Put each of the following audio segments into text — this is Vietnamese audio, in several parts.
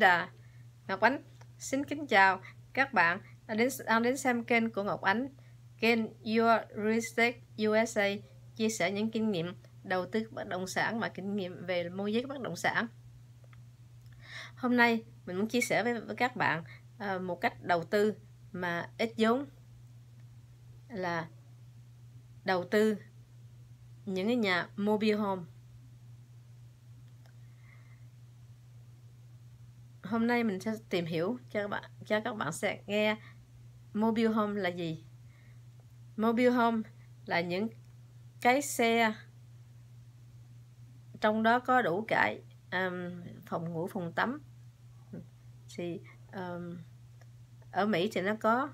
Đà Ngọc Ánh xin kính chào các bạn đã đến đang đến xem kênh của Ngọc Ánh kênh Your Real Estate USA chia sẻ những kinh nghiệm đầu tư bất động sản và kinh nghiệm về môi giới bất động sản hôm nay mình muốn chia sẻ với, với các bạn à, một cách đầu tư mà ít vốn là đầu tư những cái nhà mobile home hôm nay mình sẽ tìm hiểu cho các bạn cho các bạn sẽ nghe mobile home là gì mobile home là những cái xe trong đó có đủ cả um, phòng ngủ phòng tắm thì um, ở Mỹ thì nó có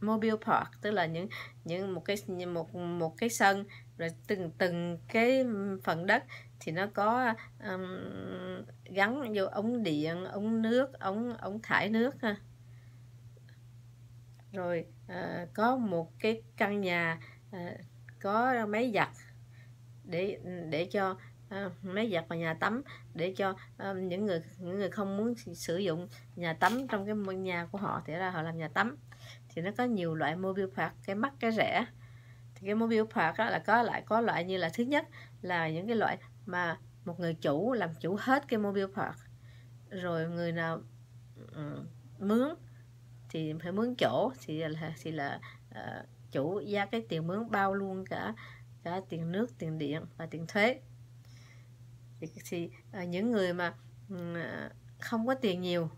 mobile park tức là những những một cái một một cái sân rồi từng từng cái phần đất thì nó có um, gắn vô ống điện ống nước ống ống thải nước ha rồi à, có một cái căn nhà à, có máy giặt để để cho à, máy giặt và nhà tắm để cho à, những người những người không muốn sử dụng nhà tắm trong cái nhà của họ thì ra họ làm nhà tắm thì nó có nhiều loại mobile park cái mắc cái rẻ thì cái mobile park là có lại có loại như là thứ nhất là những cái loại mà một người chủ làm chủ hết cái mobile park rồi người nào ừ, mướn thì phải mướn chỗ thì là thì là uh, chủ ra cái tiền mướn bao luôn cả cả tiền nước tiền điện và tiền thuế thì, thì uh, những người mà uh, không có tiền nhiều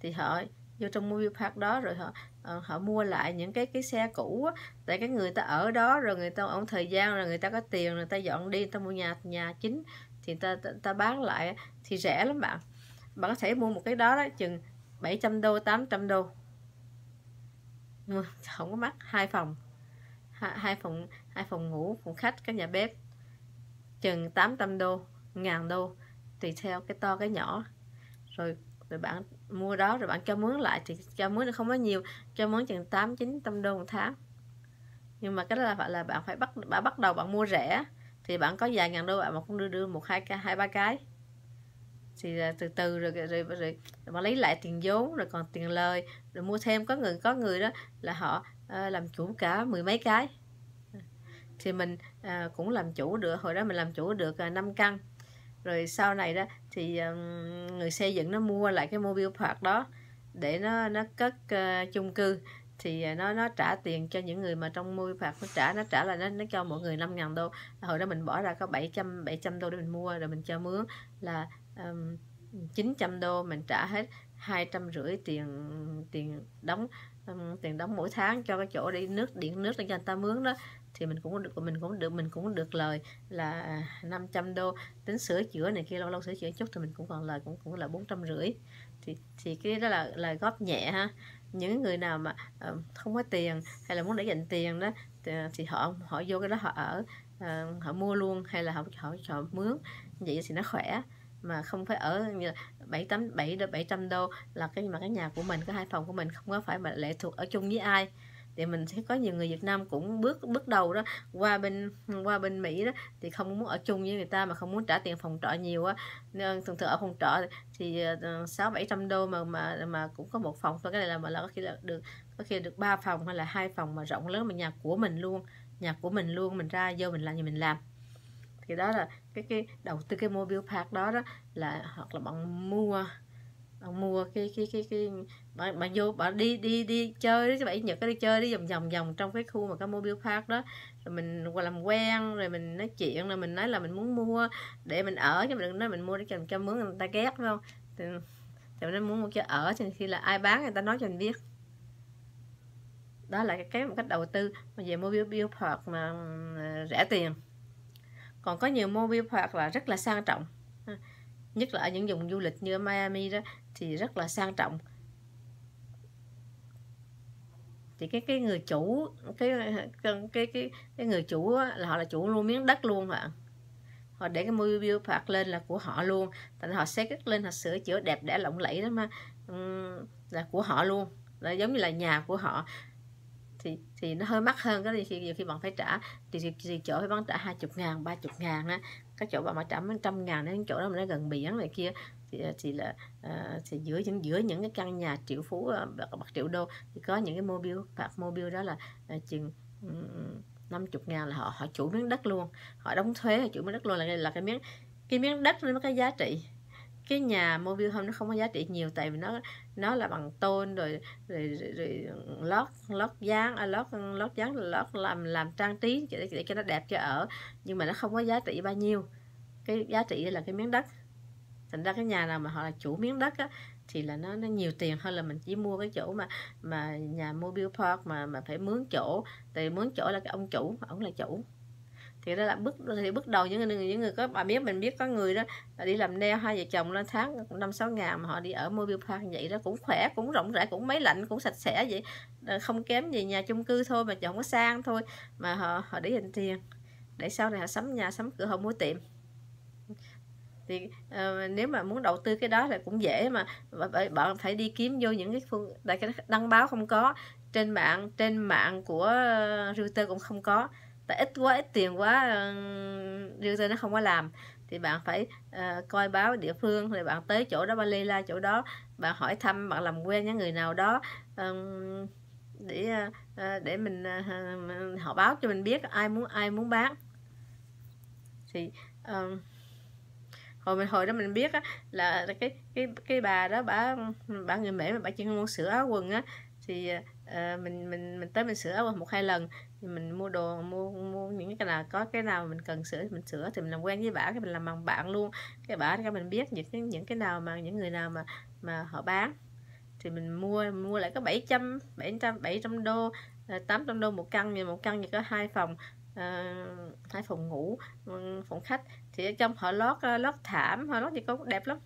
thì họ vô trong movie park đó rồi họ ờ, họ mua lại những cái cái xe cũ á tại cái người ta ở đó rồi người ta ổn thời gian rồi người ta có tiền rồi người ta dọn đi người ta mua nhà nhà chính thì ta ta, ta bán lại thì rẻ lắm bạn bạn có thể mua một cái đó đó chừng 700 đô 800 đô không có mắc hai phòng hai phòng hai phòng ngủ phòng khách cái nhà bếp chừng 800 đô ngàn đô tùy theo cái to cái nhỏ rồi rồi bạn mua đó rồi bạn cho mướn lại thì cho mướn nó không có nhiều cho mướn chừng tám chín trăm đô một tháng nhưng mà cái đó là phải là bạn phải bắt bạn bắt đầu bạn mua rẻ thì bạn có vài ngàn đô bạn mà cũng đưa đưa một hai hai ba cái thì à, từ từ rồi rồi, rồi, rồi bạn lấy lại tiền vốn rồi còn tiền lời rồi mua thêm có người có người đó là họ à, làm chủ cả mười mấy cái thì mình à, cũng làm chủ được hồi đó mình làm chủ được à, năm 5 căn rồi sau này đó thì um, người xây dựng nó mua lại cái mobile park đó để nó nó cất uh, chung cư thì ờ, nó nó trả tiền cho những người mà trong mobile park nó trả nó trả là nó nó cho mọi người 5.000 đô hồi đó mình bỏ ra có 700 700 đô để mình mua rồi mình cho mướn là um, 900 đô mình trả hết hai trăm rưỡi tiền tiền đóng tiền đóng mỗi tháng cho cái chỗ đi nước điện nước để cho người ta mướn đó thì mình cũng được mình cũng được mình cũng được lời là 500 đô tính sửa chữa này kia lâu lâu sửa chữa chút thì mình cũng còn lời cũng cũng là bốn trăm rưỡi thì thì cái đó là lời góp nhẹ ha những người nào mà ờ, không có tiền hay là muốn để dành tiền đó thì, ờ, thì họ họ vô cái đó họ ở ờ, họ mua luôn hay là họ họ, họ mướn vậy thì nó khỏe mà không phải ở như là bảy tám bảy bảy trăm đô là cái mà cái nhà của mình cái hai phòng của mình không có phải mà lệ thuộc ở chung với ai thì mình sẽ có nhiều người Việt Nam cũng bước bước đầu đó qua bên qua bên Mỹ đó thì không muốn ở chung với người ta mà không muốn trả tiền phòng trọ nhiều á nên thường thường ở phòng trọ thì ờ, sáu bảy trăm đô mà mà mà cũng có một phòng thôi cái này là mà là có khi là được có khi được ba phòng hay là hai phòng mà rộng lớn mà nhà của mình luôn nhà của mình luôn mình ra vô mình làm gì mình làm thì đó là cái cái đầu tư cái mobile park đó đó là hoặc là bạn mua bạn mua cái cái cái cái bạn, bạn vô bạn đi đi đi chơi đó các bạn nhật đi chơi đi vòng vòng vòng trong cái khu mà cái mobile park đó rồi mình qua làm quen rồi mình nói chuyện rồi mình nói là mình muốn mua để mình ở chứ mình đừng nói mình mua để cho, mình cho mướn người ta ghét phải không thì, thì mình muốn mua cho ở thì khi là ai bán người ta nói cho mình biết đó là cái một cách đầu tư mà về mobile park mà ừ, rẻ tiền còn có nhiều mobile park là rất là sang trọng nhất là ở những vùng du lịch như Miami đó thì rất là sang trọng thì cái cái người chủ cái cái cái cái người chủ á, là họ là chủ luôn miếng đất luôn ạ họ để cái mobile park lên là của họ luôn tại họ xét cất lên họ sửa chữa đẹp đẽ lộng lẫy đó mà là của họ luôn là giống như là nhà của họ thì thì nó hơi mắc hơn cái khi nhiều khi bạn phải trả thì, thì, thì chỗ phải bán trả hai chục ngàn ba chục ngàn á các chỗ bạn mà trả mấy trăm ngàn đến chỗ đó mà nó gần biển này kia thì, ờ, thì là uh, thì giữa những giữa những cái căn nhà triệu phú ờ, bạc, bạc triệu đô thì có những cái mobile bạc mobile đó là uh, chừng năm chục ngàn là họ họ chủ miếng đất luôn họ đóng thuế họ chủ miếng đất luôn là là cái miếng cái miếng đất nó có giá trị cái nhà mobile home nó không có giá trị nhiều tại vì nó nó là bằng tôn rồi rồi, rồi, lót lót dán à, lót lót dán lót làm làm trang trí để, để cho nó đẹp cho ở nhưng mà nó không có giá trị bao nhiêu cái giá trị là cái miếng đất thành ra cái nhà nào mà họ là chủ miếng đất á, thì là nó nó nhiều tiền hơn là mình chỉ mua cái chỗ mà mà nhà mobile park mà mà phải mướn chỗ tại mướn chỗ là cái ông chủ ông là chủ thì đó là bước thì bước đầu những người những người có bà biết mình biết có người đó là đi làm neo hai vợ chồng lên tháng năm sáu ngàn mà họ đi ở mobile park vậy đó cũng khỏe cũng rộng rãi cũng máy lạnh cũng sạch sẽ vậy ờ, không kém gì nhà chung cư thôi mà chồng có sang thôi mà họ họ để dành tiền để sau này họ sắm nhà sắm cửa họ mua tiệm thì uh, nếu mà muốn đầu tư cái đó là cũng dễ mà bạn phải đi kiếm vô những cái phương tại cái đăng báo không có trên mạng trên mạng của uh, ờ, router cũng không có là ít quá ít tiền quá ờ, realtor nó không có làm thì bạn phải uh, coi báo địa phương rồi bạn tới chỗ đó bạn lê la chỗ đó bạn hỏi thăm bạn làm quen với người nào đó um, để uh, để mình uh, họ báo cho mình biết ai muốn ai muốn bán thì um, hồi mình hồi đó mình biết á, là cái cái cái bà đó bà bà người mỹ mà bà chuyên môn sửa áo quần á thì uh, mình mình mình tới mình sửa áo quần một hai lần thì mình mua đồ mua mua những cái là có cái nào mình cần sửa mình sửa thì mình làm quen với bả cái mình làm bằng bạn luôn cái bả cho mình biết những cái những cái nào mà những người nào mà mà họ bán thì mình mua mua lại có 700 700 700 đô 800 ờ, đô một căn như một căn như có hai phòng uh, hai phòng ngủ ừ, phòng khách thì ở trong họ lót lót thảm họ lót gì cũng đẹp lắm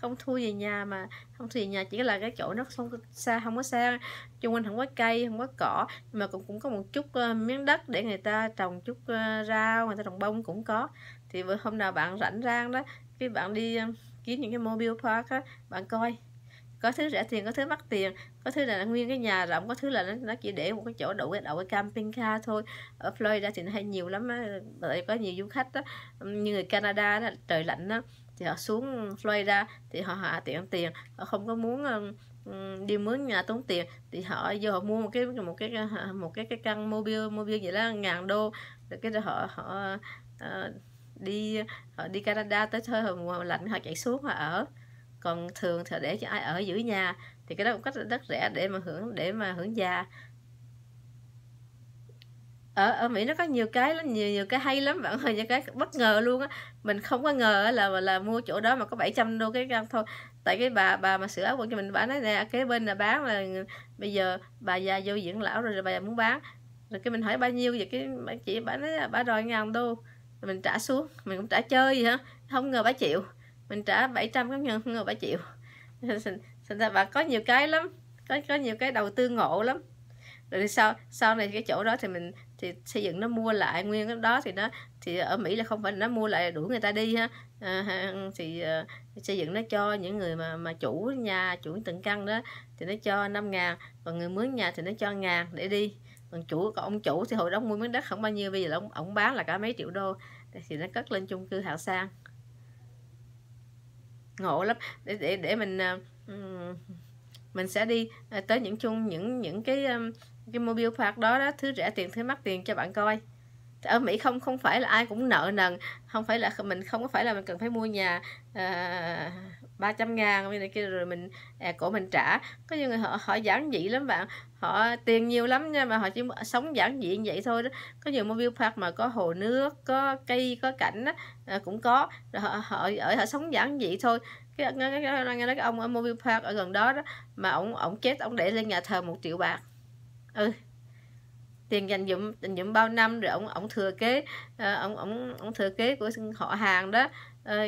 không thui về nhà mà không thui về nhà chỉ là cái chỗ nó không xa không có xa chung quanh không có cây không có cỏ mà cũng cũng có một chút uh, miếng đất để người ta trồng chút uh, rau người ta trồng bông cũng có thì bữa hôm nào bạn rảnh rang đó cái bạn đi uh, kiếm những cái mobile park á bạn coi có thứ rẻ tiền có thứ mắc tiền có thứ là nguyên cái nhà rộng có thứ là nó, nó chỉ để một cái chỗ đậu cái đậu cái camping car thôi ở Florida thì nó hay nhiều lắm á có nhiều du khách á như người Canada đó, trời lạnh đó thì họ xuống Florida thì họ hạ tiện tiền họ không có muốn đi mướn nhà tốn tiền thì họ vô họ mua một cái một cái một cái cái căn mobile mobile vậy đó ngàn đô rồi cái rồi họ họ uh, đi họ đi Canada tới thời mùa lạnh họ chạy xuống họ ở còn thường thì để cho ai ở giữ nhà thì cái đó cũng cách rất rẻ để mà hưởng để mà hưởng già ở ờ, ở Mỹ nó có nhiều cái lắm nhiều nhiều cái hay lắm bạn ơi những cái bất ngờ luôn á mình không có ngờ là là mua chỗ đó mà có 700 đô cái gam thôi tại cái bà bà mà sửa áo quần cho mình bà nói nè kế bên là bán là bây giờ bà già vô dưỡng lão rồi, rồi bà già muốn bán rồi cái mình hỏi bao nhiêu vậy cái bà chị bà nói là bà đòi ngàn đô mình trả xuống mình cũng trả chơi vậy hả không ngờ bà chịu mình trả 700 trăm nhân không ngờ bà chịu thành ra bà có nhiều cái lắm có có nhiều cái đầu tư ngộ lắm rồi sau sau này cái chỗ đó thì mình thì xây dựng nó mua lại nguyên cái đó thì nó thì ở Mỹ là không phải nó mua lại đuổi người ta đi ha à, thì à, xây dựng nó cho những người mà mà chủ nhà chủ từng căn đó thì nó cho 5 ngàn còn người mướn nhà thì nó cho ngàn để đi còn chủ còn ông chủ thì hồi đó mua miếng đất không bao nhiêu bây giờ là ông, ông bán là cả mấy triệu đô thì nó cất lên chung cư hạng sang ngộ lắm để để để mình uh, mình sẽ đi ờ, tới những chung những những cái um, cái mobile park đó đó thứ rẻ tiền thứ mắc tiền cho bạn coi ở Mỹ không không phải là ai cũng nợ nần không phải là mình không có phải là mình cần phải mua nhà à, ờ, 300 ngàn như này kia rồi mình à, cổ mình trả có nhiều người họ họ giản dị lắm bạn họ tiền nhiều lắm nha mà họ chỉ sống giản dị như vậy thôi đó có nhiều mobile park mà có hồ nước có cây có cảnh đó, à, cũng có rồi họ, họ ở họ sống giản dị thôi cái, nghe cái, cái, cái ông ở mobile park ở gần đó đó mà ông ông chết ông để lên nhà thờ một triệu bạc ừ tiền dành dụm dành dụm bao năm rồi ông ông thừa kế ờ, ông ông ông thừa kế của họ hàng đó ờ,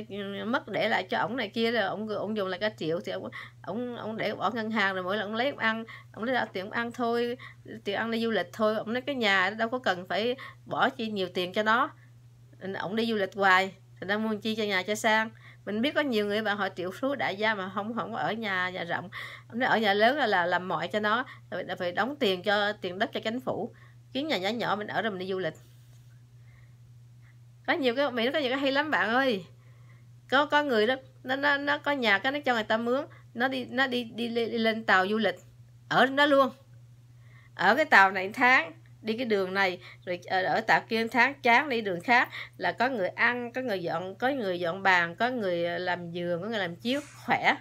mất để lại cho ông này kia rồi ông ông dùng lại cả triệu thì ông ông ông để bỏ ngân hàng rồi mỗi lần ông lấy ông ăn ông lấy ra tiền ông ăn thôi tiền ăn đi du lịch thôi ông lấy cái nhà đâu có cần phải bỏ chi nhiều tiền cho nó ông đi du lịch hoài thì đang mua chi cho nhà cho sang mình biết có nhiều người bạn họ triệu phú đại gia mà không không có ở nhà nhà rộng nó ở nhà lớn là, là làm mọi cho nó phải, phải đóng tiền cho tiền đất cho chính phủ kiếm nhà nhỏ nhỏ mình ở rồi mình đi du lịch có nhiều cái mỹ nó có nhiều cái hay lắm bạn ơi có có người đó nó nó, nó có nhà cái nó cho người ta mướn nó đi nó đi, đi đi lên tàu du lịch ở nó luôn ở cái tàu này tháng đi cái đường này rồi ờ, ở tạ kiên tháng chán đi đường khác là có người ăn có người dọn có người dọn bàn có người ờ, làm giường có người làm chiếu khỏe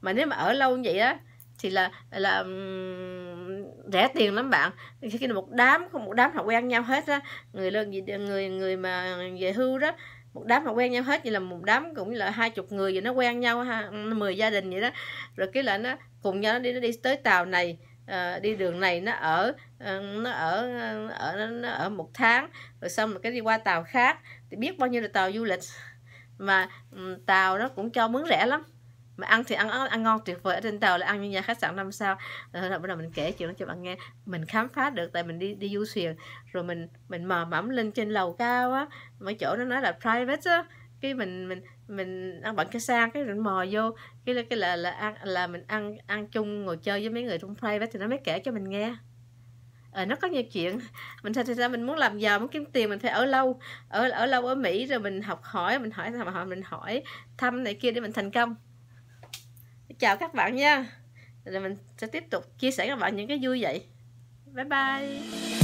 mà nếu mà ở lâu như vậy á thì là là rẻ tiền lắm bạn khi một đám không một đám học quen nhau hết á người lớn người người mà về hưu đó một đám mà quen nhau hết vậy là một đám cũng là hai chục người vậy nó quen nhau ha mười gia đình vậy đó rồi cái là nó cùng nhau nó đi nó đi tới tàu này uh, đi đường này nó ở Ờ, nó ở ờ, ở nó ở một tháng rồi xong rồi cái đi qua tàu khác thì biết bao nhiêu là tàu du lịch mà ừ, tàu nó cũng cho mướn rẻ lắm mà ăn thì ăn ăn ngon tuyệt vời ở trên tàu là ăn như nhà khách sạn năm sao rồi ờ, bữa nào mình kể chuyện đó cho bạn nghe mình khám phá được tại mình đi đi du thuyền rồi mình mình mò mẫm lên trên lầu cao á mấy chỗ nó nói là private á cái mình mình mình ăn bận cái sang cái mình mò vô cái là cái là là ăn là mình ăn ăn chung ngồi chơi với mấy người trong private thì nó mới kể cho mình nghe à, nó có nhiều chuyện mình sao sao mình muốn làm giàu muốn kiếm tiền mình phải ở lâu ở ở lâu ở mỹ rồi mình học hỏi mình hỏi họ mình hỏi thăm này kia để mình thành công chào các bạn nha rồi mình sẽ tiếp tục chia sẻ các bạn những cái vui vậy bye bye